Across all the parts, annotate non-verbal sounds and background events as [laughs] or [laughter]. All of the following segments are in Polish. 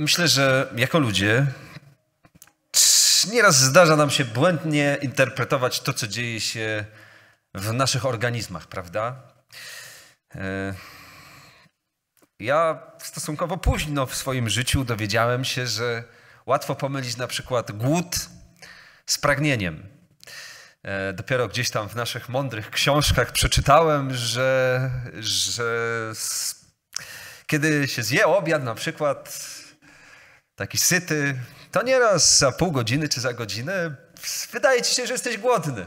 myślę, że jako ludzie nieraz zdarza nam się błędnie interpretować to, co dzieje się w naszych organizmach, prawda? E, ja stosunkowo późno w swoim życiu dowiedziałem się, że łatwo pomylić na przykład głód z pragnieniem. E, dopiero gdzieś tam w naszych mądrych książkach przeczytałem, że, że kiedy się zje obiad na przykład taki syty, to nieraz za pół godziny czy za godzinę wydaje ci się, że jesteś głodny.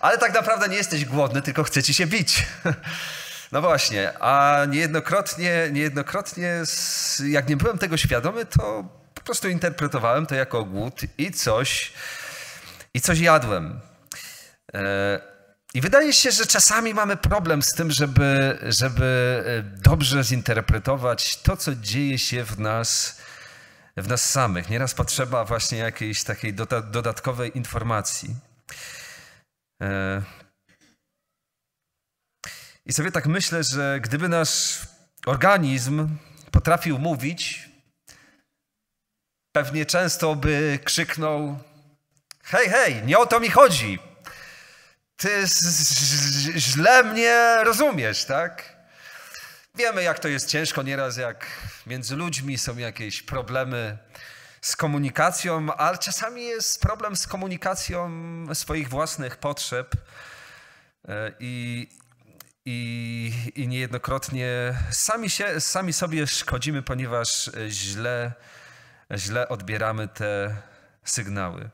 Ale tak naprawdę nie jesteś głodny, tylko chce ci się bić. [laughs] No właśnie, a niejednokrotnie, niejednokrotnie, jak nie byłem tego świadomy, to po prostu interpretowałem to jako głód i coś, i coś jadłem. E, I wydaje się, że czasami mamy problem z tym, żeby, żeby e, dobrze zinterpretować to, co dzieje się w nas w nas samych. Nieraz potrzeba właśnie jakiejś takiej dodatkowej informacji. E, I sobie tak myślę, że gdyby nasz organizm potrafił mówić, pewnie często by krzyknął: Hej, hej, nie o to mi chodzi. Ty źle mnie rozumiesz, tak? Wiemy, jak to jest ciężko nieraz, jak między ludźmi są jakieś problemy z komunikacją, ale czasami jest problem z komunikacją swoich własnych potrzeb e, i, i, i niejednokrotnie sami, się, sami sobie szkodzimy, ponieważ źle, źle odbieramy te sygnały.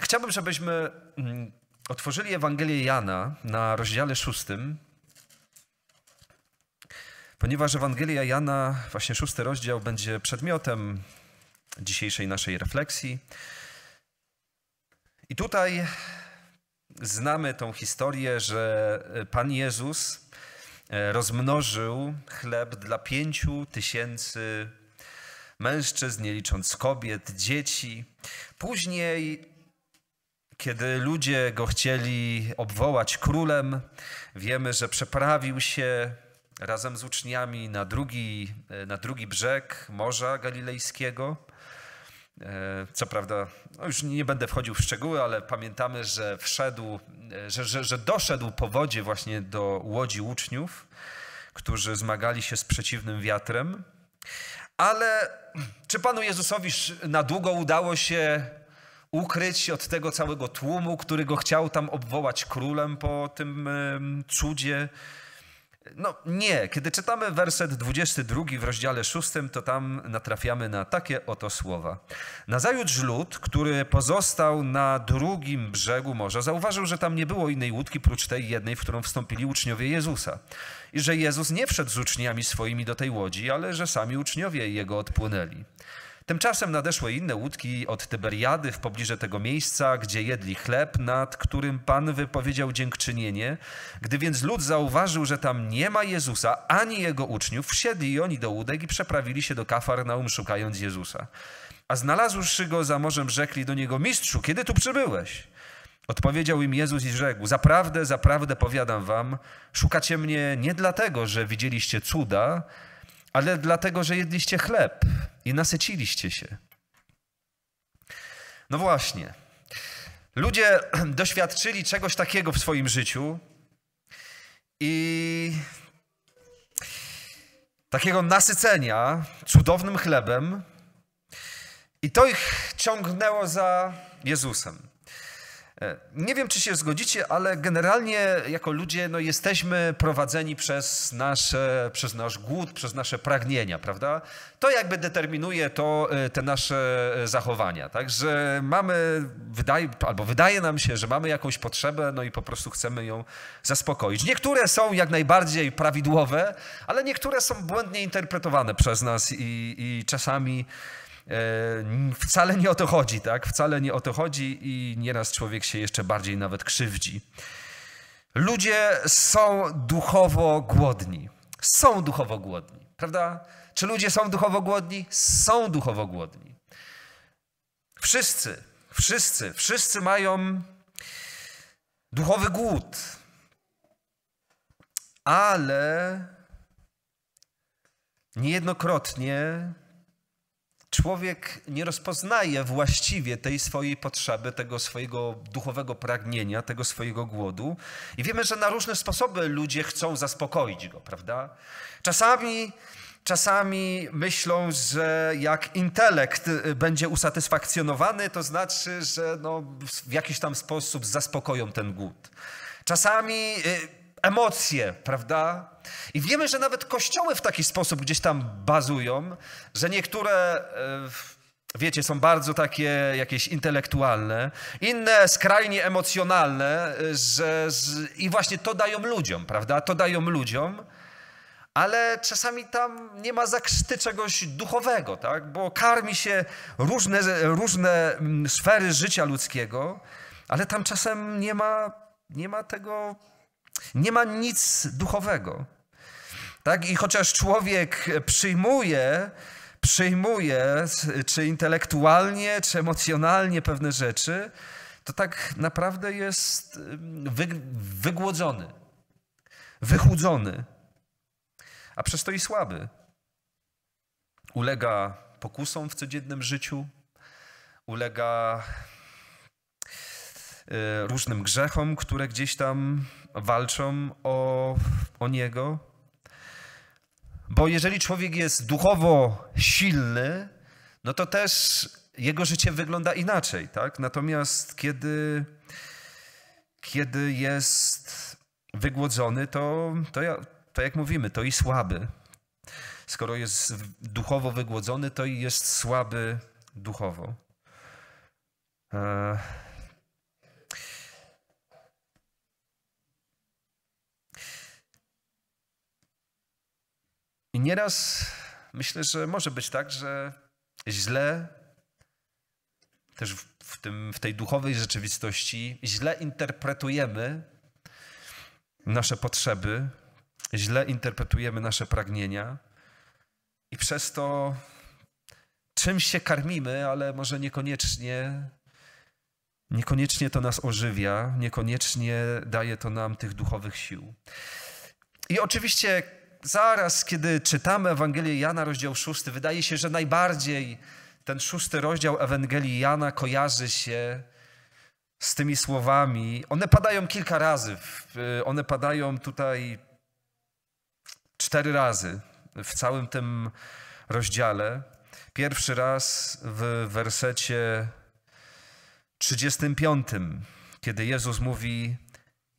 Chciałbym, żebyśmy mm, otworzyli Ewangelię Jana na rozdziale szóstym. Ponieważ Ewangelia Jana, właśnie szósty rozdział, będzie przedmiotem dzisiejszej naszej refleksji. I tutaj znamy tą historię, że Pan Jezus e, rozmnożył chleb dla pięciu tysięcy mężczyzn, nie licząc kobiet, dzieci. Później, kiedy ludzie go chcieli obwołać królem, wiemy, że przeprawił się razem z uczniami na drugi, e, na drugi brzeg Morza Galilejskiego. E, co prawda, no już nie będę wchodził w szczegóły, ale pamiętamy, że wszedł, e, że, że, że doszedł po wodzie właśnie do łodzi uczniów, którzy zmagali się z przeciwnym wiatrem. Ale czy Panu Jezusowi na długo udało się ukryć od tego całego tłumu, który go chciał tam obwołać królem po tym cudzie? No nie, kiedy czytamy werset 22 w rozdziale 6, to tam natrafiamy na takie oto słowa. Nazajutrz lud, który pozostał na drugim brzegu morza, zauważył, że tam nie było innej łódki prócz tej jednej, w którą wstąpili uczniowie Jezusa. I że Jezus nie wszedł z uczniami swoimi do tej łodzi, ale że sami uczniowie jego odpłynęli. Tymczasem nadeszły inne łódki od Tyberiady w pobliżu tego miejsca, gdzie jedli chleb, nad którym Pan wypowiedział dziękczynienie. Gdy więc lud zauważył, że tam nie ma Jezusa ani jego uczniów, wsiedli oni do łódek i przeprawili się do Kafarnaum, szukając Jezusa. A znalazłszy go za morzem, rzekli do niego: Mistrzu, kiedy tu przybyłeś? Odpowiedział im Jezus i rzekł: Zaprawdę, zaprawdę powiadam wam, szukacie mnie nie dlatego, że widzieliście cuda, ale dlatego, że jedliście chleb i nasyciliście się. No właśnie. Ludzie [clears throat] doświadczyli czegoś takiego w swoim życiu i takiego nasycenia cudownym chlebem, i to ich ciągnęło za Jezusem. E, nie wiem, czy się zgodzicie, ale generalnie jako ludzie no, jesteśmy prowadzeni przez, nasze, przez nasz głód, przez nasze pragnienia, prawda? To jakby determinuje to, e, te nasze e, zachowania. Także mamy, wydaje, albo wydaje nam się, że mamy jakąś potrzebę, no i po prostu chcemy ją zaspokoić. Niektóre są jak najbardziej prawidłowe, ale niektóre są błędnie interpretowane przez nas i, i czasami E, wcale nie o to chodzi, tak? Wcale nie o to chodzi i nieraz człowiek się jeszcze bardziej nawet krzywdzi. Ludzie są duchowo głodni. Są duchowo głodni, prawda? Czy ludzie są duchowo głodni? Są duchowo głodni. Wszyscy, wszyscy, wszyscy mają duchowy głód. Ale niejednokrotnie człowiek nie rozpoznaje właściwie tej swojej potrzeby, tego swojego duchowego pragnienia, tego swojego głodu. I wiemy, że na różne sposoby ludzie chcą zaspokoić go, prawda? Czasami. Czasami myślą, że jak intelekt y, będzie usatysfakcjonowany, to znaczy, że no w jakiś tam sposób zaspokoją ten głód. Czasami y, emocje, prawda? I wiemy, że nawet kościoły w taki sposób gdzieś tam bazują, że niektóre, e, wiecie, są bardzo takie jakieś intelektualne, inne skrajnie emocjonalne, e, że, i właśnie to dają ludziom, prawda? To dają ludziom ale czasami tam nie ma zakrzty czegoś duchowego, tak? bo karmi się różne, różne mm, sfery życia ludzkiego, ale tam czasem nie ma, nie ma tego nie ma nic duchowego. Tak? I chociaż człowiek przyjmuje, przyjmuje czy intelektualnie, czy emocjonalnie pewne rzeczy, to tak naprawdę jest wygłodzony, wychudzony, a przez to i słaby. Ulega pokusom w codziennym życiu, ulega e, różnym grzechom, które gdzieś tam walczą o, o niego. Bo jeżeli człowiek jest duchowo silny, no to też jego życie wygląda inaczej, tak? Natomiast kiedy, kiedy jest wygłodzony, to, to, ja, to jak mówimy, to i słaby. Skoro jest duchowo wygłodzony, to i jest słaby duchowo. E I nieraz myślę, że może być tak, że źle, też w, tym, w tej duchowej rzeczywistości, źle interpretujemy nasze potrzeby, źle interpretujemy nasze pragnienia i przez to czymś się karmimy, ale może niekoniecznie. Niekoniecznie to nas ożywia, niekoniecznie daje to nam tych duchowych sił. I oczywiście zaraz, kiedy czytamy Ewangelię Jana, rozdział 6, wydaje się, że najbardziej ten szósty rozdział Ewangelii Jana kojarzy się z tymi słowami. One padają kilka razy. E, one padają tutaj cztery razy w całym tym rozdziale. Pierwszy raz w wersecie 35, kiedy Jezus mówi: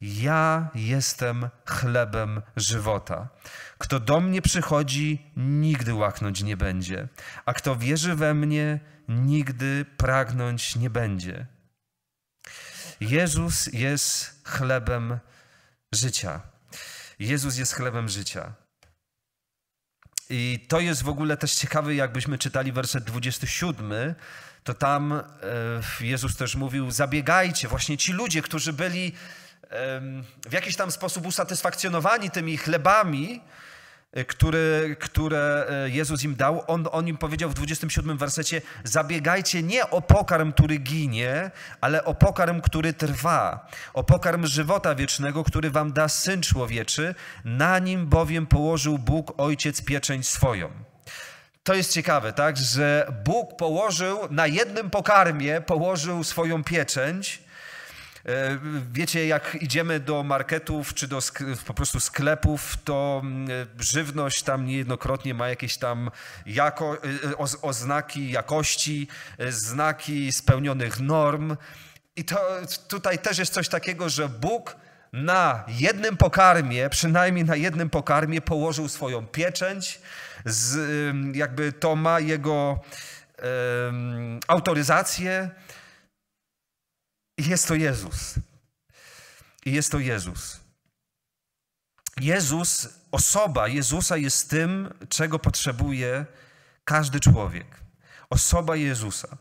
ja jestem chlebem żywota. Kto do mnie przychodzi, nigdy łaknąć nie będzie, a kto wierzy we mnie, nigdy pragnąć nie będzie. Jezus jest chlebem życia. Jezus jest chlebem życia. I to jest w ogóle też ciekawe, jakbyśmy czytali werset 27, to tam e, Jezus też mówił: Zabiegajcie, właśnie ci ludzie, którzy byli w jakiś tam sposób usatysfakcjonowani tymi chlebami, e, który, które e, Jezus im dał, on, on im powiedział w 27 wersecie: Zabiegajcie nie o pokarm, który ginie, ale o pokarm, który trwa, o pokarm żywota wiecznego, który wam da syn człowieczy, na nim bowiem położył Bóg ojciec pieczęć swoją. To jest ciekawe, tak, że Bóg położył na jednym pokarmie, położył swoją pieczęć E, wiecie, jak idziemy do marketów czy do po prostu sklepów, to mm, żywność tam niejednokrotnie ma jakieś tam jako, e, e, oznaki jakości, znaki spełnionych norm. I to tutaj też jest coś takiego, że Bóg na jednym pokarmie, przynajmniej na jednym pokarmie, położył swoją pieczęć. Z, jakby to ma jego um, autoryzację i jest to Jezus. I jest to Jezus. Jezus, osoba Jezusa jest tym, czego potrzebuje każdy człowiek. Osoba Jezusa.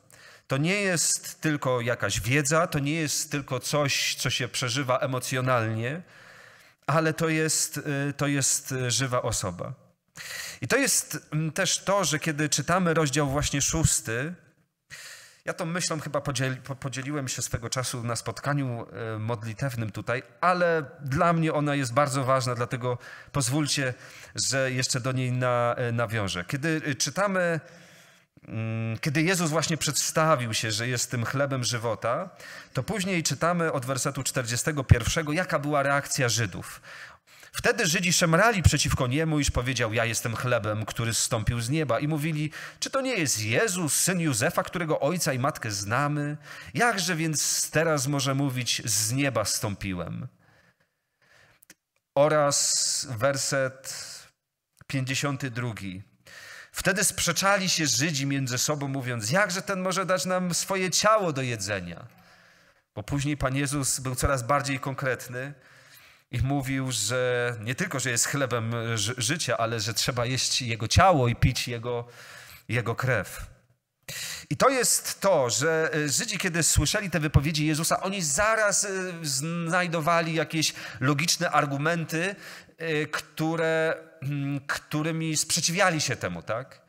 To nie jest tylko jakaś wiedza, to nie jest tylko coś, co się przeżywa emocjonalnie, ale to jest, y, to jest y, żywa osoba. I to jest mm, też to, że kiedy czytamy rozdział właśnie szósty, ja tą myślą chyba podzieli, podzieliłem się swego czasu na spotkaniu e, modlitewnym tutaj, ale dla mnie ona jest bardzo ważna, dlatego pozwólcie, że jeszcze do niej na, e, nawiążę. Kiedy e, czytamy, mm, kiedy Jezus właśnie przedstawił się, że jest tym chlebem żywota, to później czytamy od wersetu 41, jaka była reakcja Żydów. Wtedy Żydzi szemrali przeciwko niemu, iż powiedział: Ja jestem chlebem, który zstąpił z nieba. I mówili: Czy to nie jest Jezus, syn Józefa, którego ojca i matkę znamy? Jakże więc teraz może mówić: Z nieba stąpiłem? Oraz werset 52. Wtedy sprzeczali się Żydzi między sobą, mówiąc: Jakże ten może dać nam swoje ciało do jedzenia? Bo później Pan Jezus był coraz bardziej konkretny i mówił, że nie tylko, że jest chlebem życia, ale że trzeba jeść jego ciało i pić jego, jego krew. I to jest to, że y, Żydzi, kiedy słyszeli te wypowiedzi Jezusa, oni zaraz y, znajdowali jakieś logiczne argumenty, y, które, mm, którymi sprzeciwiali się temu, tak?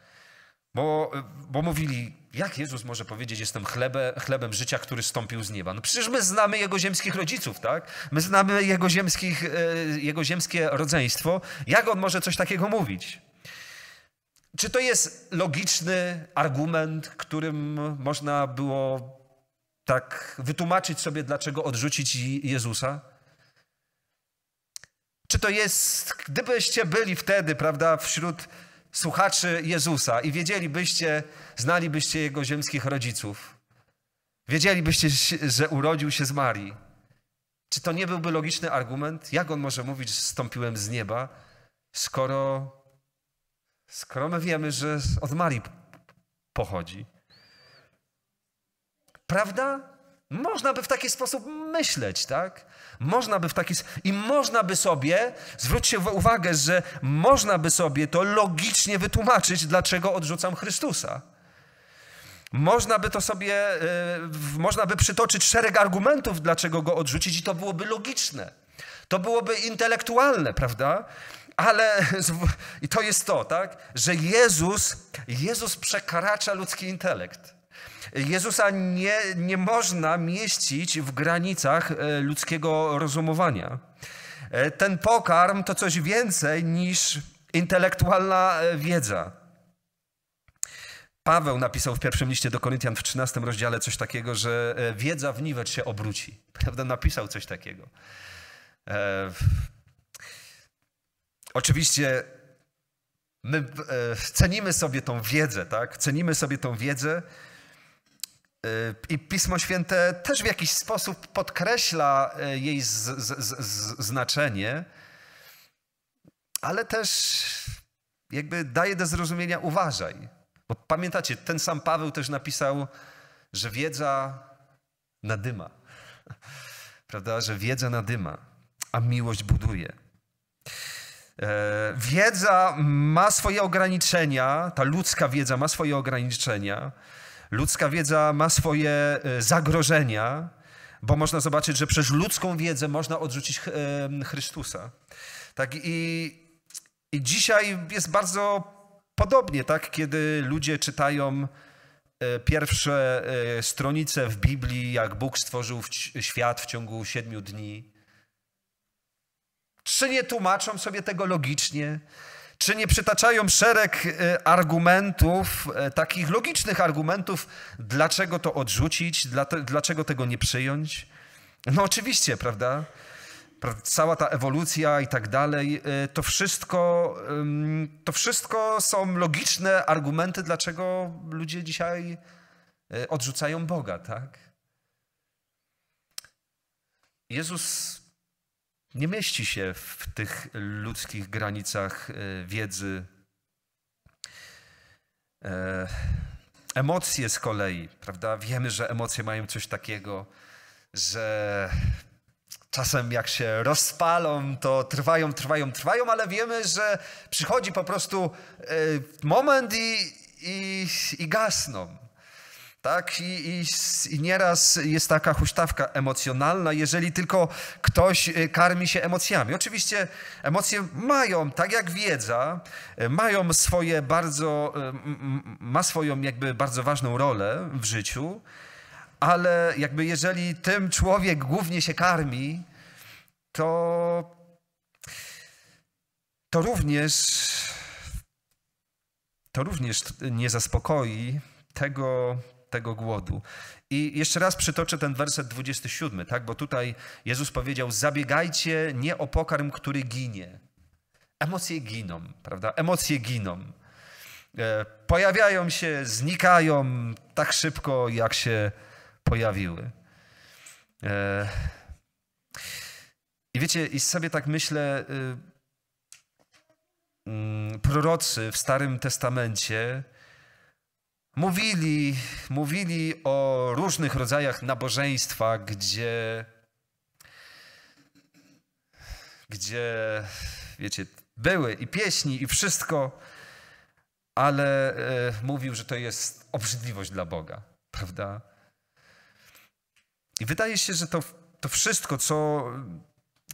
Bo, bo mówili, jak Jezus może powiedzieć, jestem chlebe, chlebem życia, który stąpił z nieba? No przecież my znamy Jego ziemskich rodziców, tak? My znamy Jego, ziemskich, e, jego ziemskie rodzeństwo. Jak On może coś takiego mówić? Czy to jest logiczny argument, którym można było tak wytłumaczyć sobie, dlaczego odrzucić Jezusa? Czy to jest, gdybyście byli wtedy, prawda, wśród słuchaczy Jezusa i wiedzielibyście, znalibyście jego ziemskich rodziców. Wiedzielibyście, że urodził się z Marii. Czy to nie byłby logiczny argument? Jak on może mówić, że zstąpiłem z nieba, skoro, skoro my wiemy, że od Marii pochodzi? Prawda? Można by w taki sposób myśleć, tak? Można by w taki I można by sobie, zwróćcie uwagę, że można by sobie to logicznie wytłumaczyć, dlaczego odrzucam Chrystusa. Można by to sobie, e, można by przytoczyć szereg argumentów, dlaczego go odrzucić, i to byłoby logiczne. To byłoby intelektualne, prawda? Ale [laughs] i to jest to, tak? Że Jezus, Jezus przekracza ludzki intelekt. Jezusa nie, nie można mieścić w granicach e, ludzkiego rozumowania. E, ten pokarm to coś więcej niż intelektualna e, wiedza. Paweł napisał w pierwszym liście do Koryntian w 13 rozdziale coś takiego, że wiedza w niwecz się obróci. Prawda? Napisał coś takiego. E... Oczywiście my cenimy sobie tą wiedzę, tak? Cenimy sobie tą wiedzę, Y, I Pismo Święte też w jakiś sposób podkreśla y, jej z, z, z, znaczenie, ale też jakby daje do zrozumienia uważaj. Bo pamiętacie, ten sam Paweł też napisał, że wiedza nadyma. [laughs] Prawda? Że wiedza nadyma, a miłość buduje. E, wiedza ma swoje ograniczenia, ta ludzka wiedza ma swoje ograniczenia. Ludzka wiedza ma swoje e, zagrożenia, bo można zobaczyć, że przez ludzką wiedzę można odrzucić e, Chrystusa. Tak i, i dzisiaj jest bardzo podobnie, tak, kiedy ludzie czytają e, pierwsze stronice w Biblii, jak Bóg stworzył świat w ciągu siedmiu dni. Czy nie tłumaczą sobie tego logicznie? Czy nie przytaczają szereg y, argumentów, y, takich logicznych argumentów, dlaczego to odrzucić, dlaczego tego nie przyjąć? No oczywiście, prawda? Cała ta ewolucja i tak dalej, y, to wszystko, to wszystko są logiczne argumenty, dlaczego ludzie dzisiaj odrzucają Boga, tak? Jezus nie mieści się w tych ludzkich granicach e, wiedzy. E, emocje z kolei, prawda? Wiemy, że emocje mają coś takiego, że czasem jak się rozpalą, to trwają, trwają, trwają, ale wiemy, że przychodzi po prostu e, moment i, i, i gasną tak? I, i, I, nieraz jest taka huśtawka emocjonalna, jeżeli tylko ktoś y, karmi się emocjami. Oczywiście emocje mają, tak jak wiedza, y, mają swoje bardzo, y, ma swoją jakby bardzo ważną rolę w życiu, ale jakby jeżeli tym człowiek głównie się karmi, to, to również to również nie zaspokoi tego tego głodu. I jeszcze raz przytoczę ten werset 27, tak? bo tutaj Jezus powiedział: Zabiegajcie nie o pokarm, który ginie. Emocje giną, prawda? Emocje giną. E, pojawiają się, znikają tak szybko, jak się pojawiły. E, I wiecie, i sobie tak myślę, y, mm, prorocy w Starym Testamencie mówili, mówili o różnych rodzajach nabożeństwa, gdzie, gdzie, wiecie, były i pieśni, i wszystko, ale e, mówił, że to jest obrzydliwość dla Boga, prawda? I wydaje się, że to, to wszystko, co,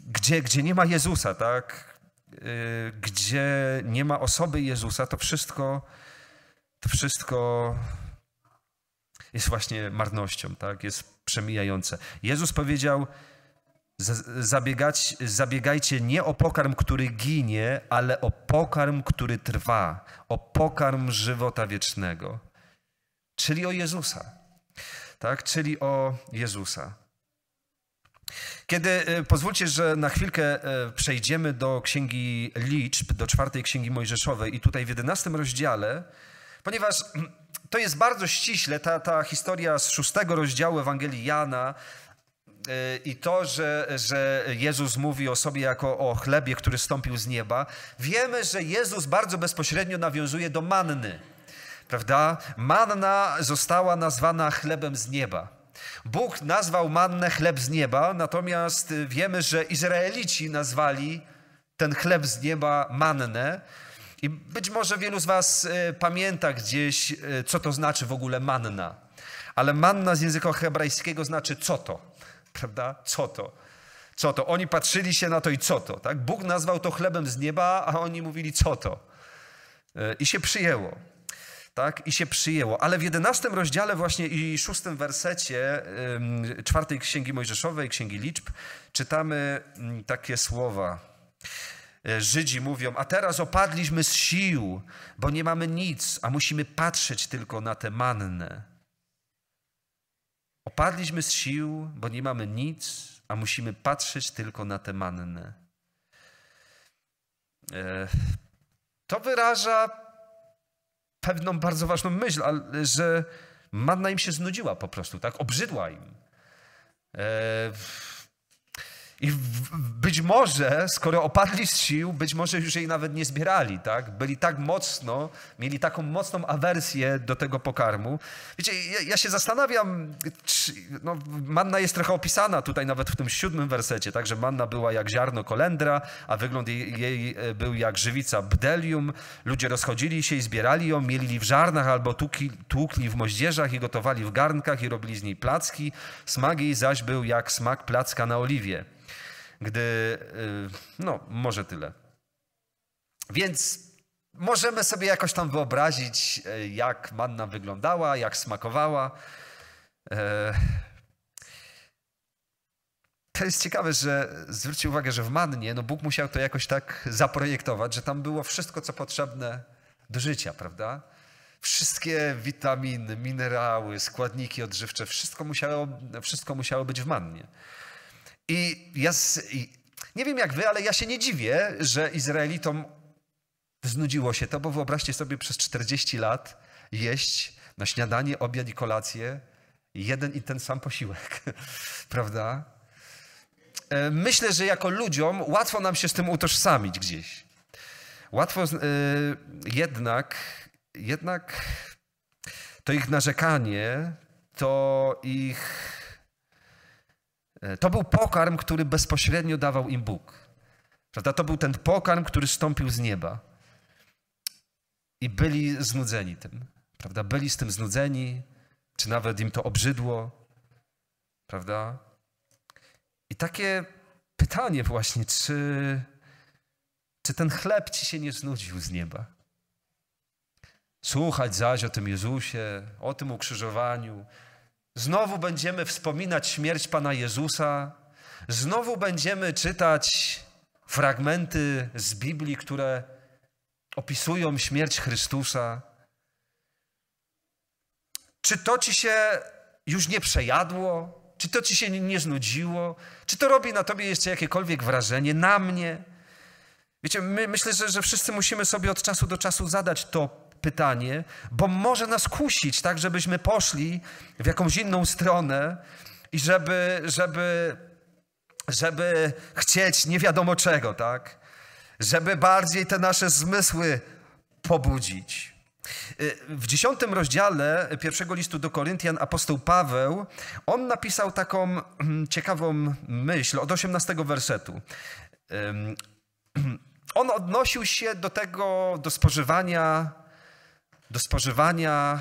gdzie, gdzie nie ma Jezusa, tak? E, gdzie nie ma osoby Jezusa, to wszystko to wszystko jest właśnie marnością, tak? jest przemijające. Jezus powiedział, zabiegajcie nie o pokarm, który ginie, ale o pokarm, który trwa, o pokarm żywota wiecznego, czyli o Jezusa. Tak? Czyli o Jezusa. Kiedy e, pozwólcie, że na chwilkę e, przejdziemy do Księgi Liczb, do czwartej Księgi Mojżeszowej i tutaj w jedenastym rozdziale Ponieważ mm, to jest bardzo ściśle, ta, ta historia z szóstego rozdziału Ewangelii Jana, y, i to, że, że Jezus mówi o sobie jako o chlebie, który stąpił z nieba, wiemy, że Jezus bardzo bezpośrednio nawiązuje do manny. Prawda? Manna została nazwana chlebem z nieba. Bóg nazwał mannę chleb z nieba, natomiast wiemy, że Izraelici nazwali ten chleb z nieba mannę. I być może wielu z Was e, pamięta gdzieś, e, co to znaczy w ogóle manna. Ale manna z języka hebrajskiego znaczy co to, [laughs] prawda? Co to? Co to? Oni patrzyli się na to i co to, tak? Bóg nazwał to chlebem z nieba, a oni mówili co to. E, I się przyjęło. Tak? I się przyjęło. Ale w jedenastym rozdziale właśnie i szóstym wersecie czwartej Księgi Mojżeszowej, Księgi Liczb, czytamy mm, takie słowa. E, Żydzi mówią, a teraz opadliśmy z sił, bo nie mamy nic, a musimy patrzeć tylko na te manne. Opadliśmy z sił, bo nie mamy nic, a musimy patrzeć tylko na te manne. E, to wyraża pewną bardzo ważną myśl, że manna im się znudziła po prostu, tak? Obrzydła im. E, i być może, skoro opadli z sił, być może już jej nawet nie zbierali, tak? Byli tak mocno, mieli taką mocną awersję do tego pokarmu. Wiecie, ja, ja się zastanawiam, czy, no, manna jest trochę opisana tutaj nawet w tym siódmym wersecie, tak? Że manna była jak ziarno kolendra, a wygląd jej, jej e, był jak żywica bdelium. Ludzie rozchodzili się i zbierali ją, mielili w żarnach albo tuki, tłukli w moździerzach i gotowali w garnkach i robili z niej placki. Smak jej zaś był jak smak placka na oliwie gdy. Y, no, może tyle. Więc możemy sobie jakoś tam wyobrazić, y, jak manna wyglądała, jak smakowała. Y, to jest ciekawe, że zwróćcie uwagę, że w mannie no Bóg musiał to jakoś tak zaprojektować, że tam było wszystko, co potrzebne do życia, prawda? Wszystkie witaminy, minerały, składniki odżywcze, wszystko musiało, wszystko musiało być w mannie. I ja nie wiem jak wy, ale ja się nie dziwię, że Izraelitom znudziło się to, bo wyobraźcie sobie przez 40 lat jeść na śniadanie, obiad i kolację jeden i ten sam posiłek, [laughs] prawda? E, myślę, że jako ludziom łatwo nam się z tym utożsamić gdzieś. Łatwo e, jednak, jednak to ich narzekanie, to ich E, to był pokarm, który bezpośrednio dawał im Bóg. Prawda? To był ten pokarm, który stąpił z nieba. I byli znudzeni tym. Prawda? Byli z tym znudzeni, czy nawet im to obrzydło. Prawda? I takie pytanie właśnie, czy, czy ten chleb ci się nie znudził z nieba? Słuchać zaś o tym Jezusie, o tym ukrzyżowaniu, Znowu będziemy wspominać śmierć Pana Jezusa, znowu będziemy czytać fragmenty z Biblii, które opisują śmierć Chrystusa. Czy to ci się już nie przejadło? Czy to ci się nie znudziło? Czy to robi na tobie jeszcze jakiekolwiek wrażenie? Na mnie? Wiecie, my, myślę, że, że wszyscy musimy sobie od czasu do czasu zadać to pytanie, bo może nas kusić, tak żebyśmy poszli w jakąś inną stronę i żeby, żeby, żeby chcieć nie wiadomo czego, tak? Żeby bardziej te nasze zmysły pobudzić. Y, w dziesiątym rozdziale pierwszego listu do Koryntian apostoł Paweł, on napisał taką mm, ciekawą myśl od 18 wersetu. [clears throat] On odnosił się do tego, do spożywania do spożywania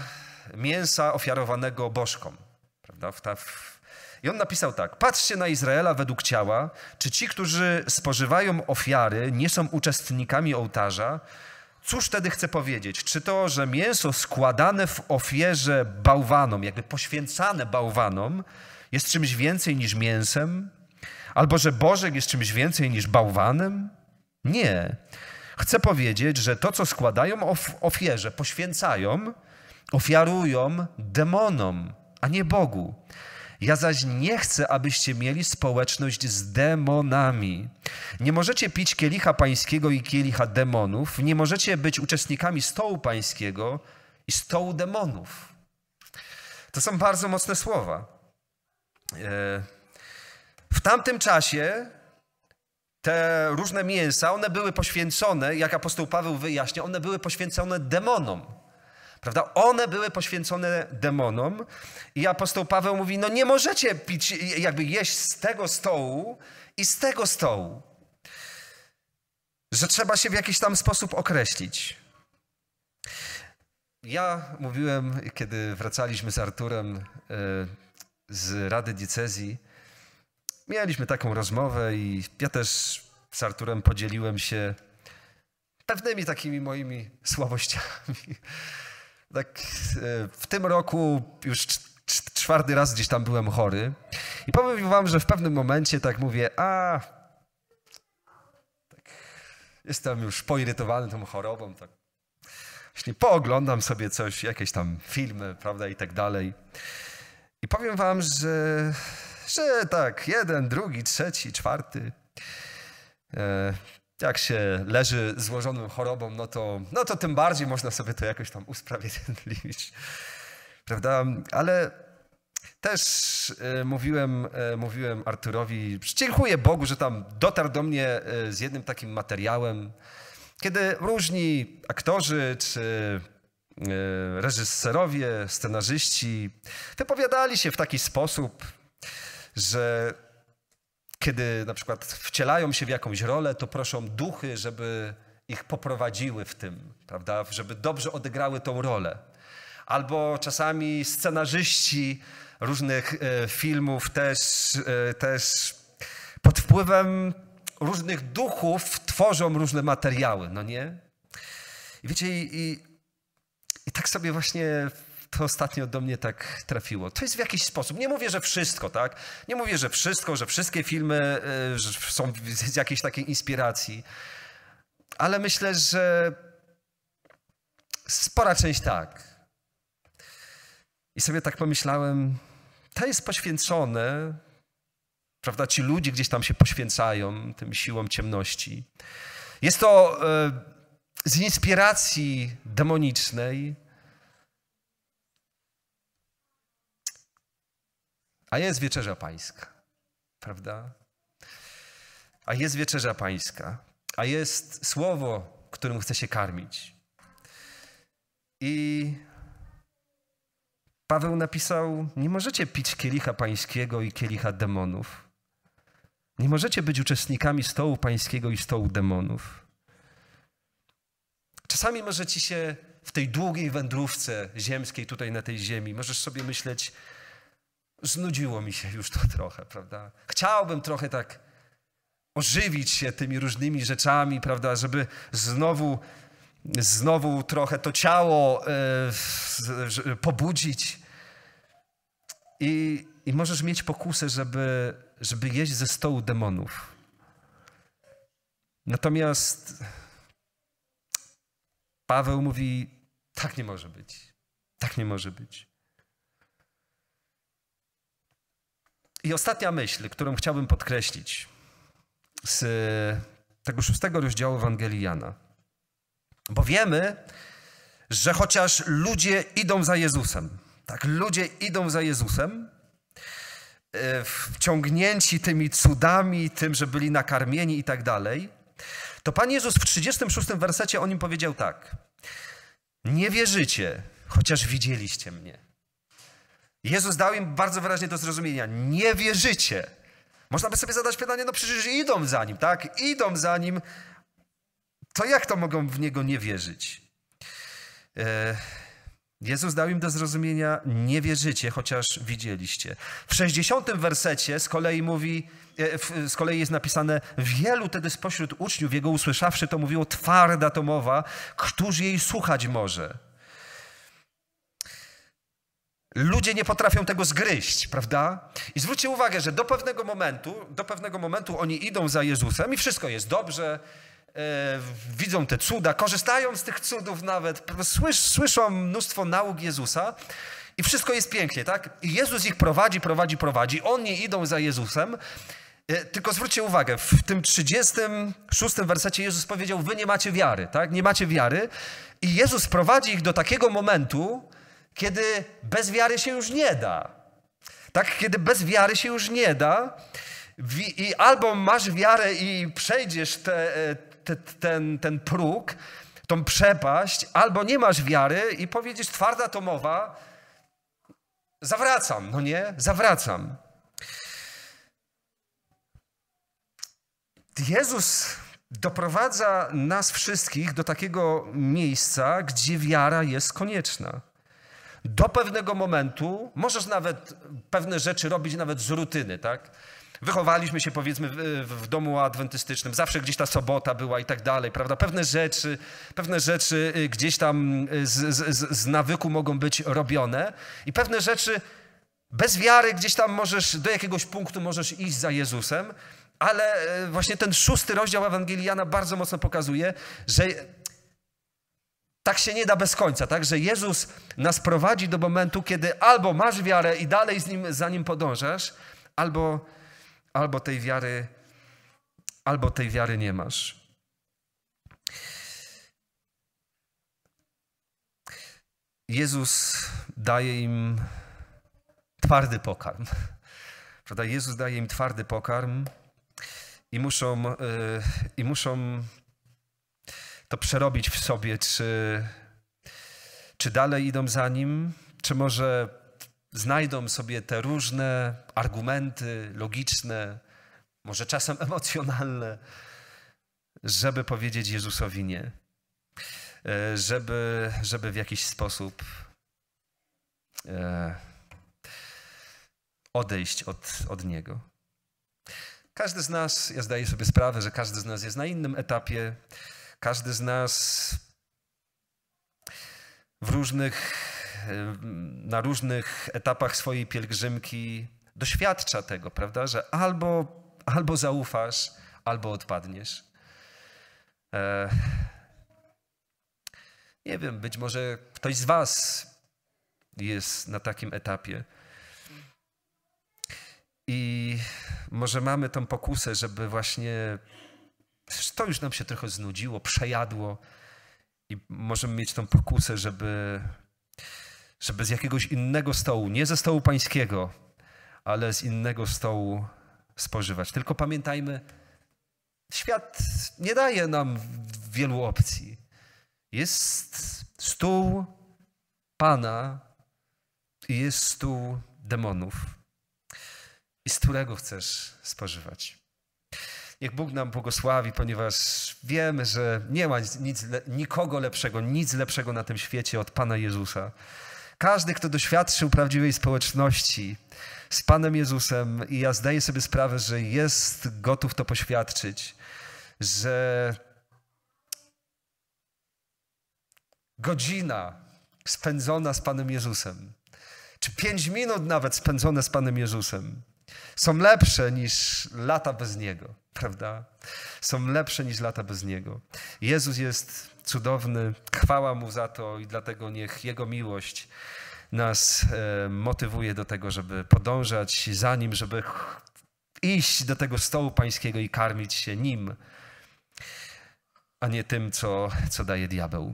mięsa ofiarowanego bożkom. Prawda? W ta, w... I on napisał tak: Patrzcie na Izraela według ciała, czy ci, którzy spożywają ofiary, nie są uczestnikami ołtarza. Cóż wtedy chcę powiedzieć? Czy to, że mięso składane w ofierze bałwanom, jakby poświęcane bałwanom, jest czymś więcej niż mięsem? Albo że Bożek jest czymś więcej niż bałwanem? Nie. Chcę powiedzieć, że to, co składają of ofierze, poświęcają, ofiarują demonom, a nie Bogu. Ja zaś nie chcę, abyście mieli społeczność z demonami. Nie możecie pić kielicha pańskiego i kielicha demonów, nie możecie być uczestnikami stołu pańskiego i stołu demonów. To są bardzo mocne słowa. E, w tamtym czasie te różne mięsa, one były poświęcone, jak apostoł Paweł wyjaśnia, one były poświęcone demonom. Prawda? One były poświęcone demonom i apostoł Paweł mówi, no nie możecie pić, jakby jeść z tego stołu i z tego stołu. Że trzeba się w jakiś tam sposób określić. Ja mówiłem, kiedy wracaliśmy z Arturem e, z Rady Diecezji, mieliśmy taką rozmowę i ja też z Arturem podzieliłem się pewnymi takimi moimi słabościami. [laughs] Tak e, w tym roku już czwarty raz gdzieś tam byłem chory i powiem wam, że w pewnym momencie tak mówię, a tak, jestem już poirytowany tą chorobą, tak właśnie pooglądam sobie coś, jakieś tam filmy, prawda, i tak dalej. I powiem wam, że że tak, jeden, drugi, trzeci, czwarty. E, jak się leży złożoną chorobą, no to, no to tym bardziej można sobie to jakoś tam usprawiedliwić. Prawda? Ale też e, mówiłem, e, mówiłem Arturowi, dziękuję Bogu, że tam dotarł do mnie z jednym takim materiałem, kiedy różni aktorzy czy reżyserowie, scenarzyści wypowiadali się w taki sposób, że kiedy na przykład wcielają się w jakąś rolę, to proszą duchy, żeby ich poprowadziły w tym, prawda? Żeby dobrze odegrały tą rolę. Albo czasami scenarzyści różnych e, filmów też, e, też pod wpływem różnych duchów tworzą różne materiały, no nie? I wiecie, i, i, i tak sobie właśnie to ostatnio do mnie tak trafiło. To jest w jakiś sposób. Nie mówię, że wszystko, tak? Nie mówię, że wszystko, że wszystkie filmy e, są z jakiejś takiej inspiracji, ale myślę, że spora część tak. I sobie tak pomyślałem, to jest poświęcone, prawda? Ci ludzie gdzieś tam się poświęcają tym siłom ciemności. Jest to e, z inspiracji demonicznej, A jest wieczerza pańska, prawda? A jest wieczerza pańska, a jest słowo, którym chce się karmić. I Paweł napisał: Nie możecie pić kielicha pańskiego i kielicha demonów. Nie możecie być uczestnikami stołu pańskiego i stołu demonów. Czasami może ci się w tej długiej wędrówce ziemskiej, tutaj na tej ziemi, możesz sobie myśleć, znudziło mi się już to [laughs] trochę, prawda? Chciałbym trochę tak ożywić się tymi różnymi rzeczami, prawda, żeby znowu, znowu trochę to ciało e, pobudzić. I, I możesz mieć pokusę, żeby, żeby jeść ze stołu demonów. Natomiast Paweł mówi, tak nie może być. Tak nie może być. I ostatnia myśl, którą chciałbym podkreślić z e, tego szóstego rozdziału Ewangelii Jana. Bo wiemy, że chociaż ludzie idą za Jezusem, tak, ludzie idą za Jezusem, e, wciągnięci tymi cudami, tym, że byli nakarmieni i tak dalej, to Pan Jezus w 36 wersecie o nim powiedział tak. Nie wierzycie, chociaż widzieliście mnie. Jezus dał im bardzo wyraźnie do zrozumienia. Nie wierzycie. Można by sobie zadać pytanie, no przecież idą za Nim, tak? Idą za Nim. To jak to mogą w Niego nie wierzyć? E, Jezus dał im do zrozumienia, nie wierzycie, chociaż widzieliście. W 60 wersecie z kolei mówi, e, z kolei jest napisane, wielu tedy spośród uczniów, jego usłyszawszy to mówiło, twarda to mowa, któż jej słuchać może? Ludzie nie potrafią tego zgryźć, prawda? I zwróćcie uwagę, że do pewnego momentu, do pewnego momentu oni idą za Jezusem i wszystko jest dobrze, yy, widzą te cuda, korzystają z tych cudów nawet, słysz, słyszą mnóstwo nauk Jezusa i wszystko jest pięknie, tak? I Jezus ich prowadzi, prowadzi, prowadzi, oni idą za Jezusem. Yy, tylko zwróćcie uwagę, w tym 36 wersecie Jezus powiedział, wy nie macie wiary, tak? Nie macie wiary. I Jezus prowadzi ich do takiego momentu, kiedy bez wiary się już nie da. Tak, kiedy bez wiary się już nie da, i albo masz wiarę i przejdziesz e, te, te, ten, ten próg, tą przepaść, albo nie masz wiary i powiedziesz twarda to mowa, zawracam, no nie? Zawracam. Jezus doprowadza nas wszystkich do takiego miejsca, gdzie wiara jest konieczna do pewnego momentu możesz nawet pewne rzeczy robić nawet z rutyny, tak? Wychowaliśmy się powiedzmy w, w domu adwentystycznym, zawsze gdzieś ta sobota była i tak dalej, prawda? Pewne rzeczy, pewne rzeczy y, gdzieś tam y, z, z, z nawyku mogą być robione i pewne rzeczy bez wiary gdzieś tam możesz, do jakiegoś punktu możesz iść za Jezusem, ale y, właśnie ten szósty rozdział Ewangelii Jana bardzo mocno pokazuje, że tak się nie da bez końca, tak? Że Jezus nas prowadzi do momentu, kiedy albo masz wiarę i dalej z nim, za nim podążasz, albo, albo tej wiary, albo tej wiary nie masz. Jezus daje im twardy pokarm. Prawda? Jezus daje im twardy pokarm i muszą, yy, i muszą to przerobić w sobie, czy, czy dalej idą za nim, czy może znajdą sobie te różne argumenty logiczne, może czasem emocjonalne, żeby powiedzieć Jezusowi nie, żeby, żeby w jakiś sposób e, odejść od, od Niego. Każdy z nas, ja zdaję sobie sprawę, że każdy z nas jest na innym etapie każdy z nas w różnych, na różnych etapach swojej pielgrzymki doświadcza tego, prawda, że albo, albo zaufasz, albo odpadniesz. E, nie wiem, być może ktoś z Was jest na takim etapie. I może mamy tą pokusę, żeby właśnie to już nam się trochę znudziło, przejadło i możemy mieć tą pokusę, żeby, żeby z jakiegoś innego stołu, nie ze stołu pańskiego, ale z innego stołu spożywać. Tylko pamiętajmy, świat nie daje nam wielu opcji. Jest stół Pana i jest stół demonów. I z którego chcesz spożywać? Niech Bóg nam błogosławi, ponieważ wiemy, że nie ma nic, nikogo lepszego, nic lepszego na tym świecie od Pana Jezusa. Każdy, kto doświadczył prawdziwej społeczności z Panem Jezusem, i ja zdaję sobie sprawę, że jest gotów to poświadczyć, że godzina spędzona z Panem Jezusem, czy pięć minut nawet spędzone z Panem Jezusem, są lepsze niż lata bez Niego, prawda? Są lepsze niż lata bez Niego. Jezus jest cudowny, chwała Mu za to i dlatego niech Jego miłość nas e, motywuje do tego, żeby podążać za Nim, żeby iść do tego stołu pańskiego i karmić się Nim, a nie tym, co, co daje diabeł.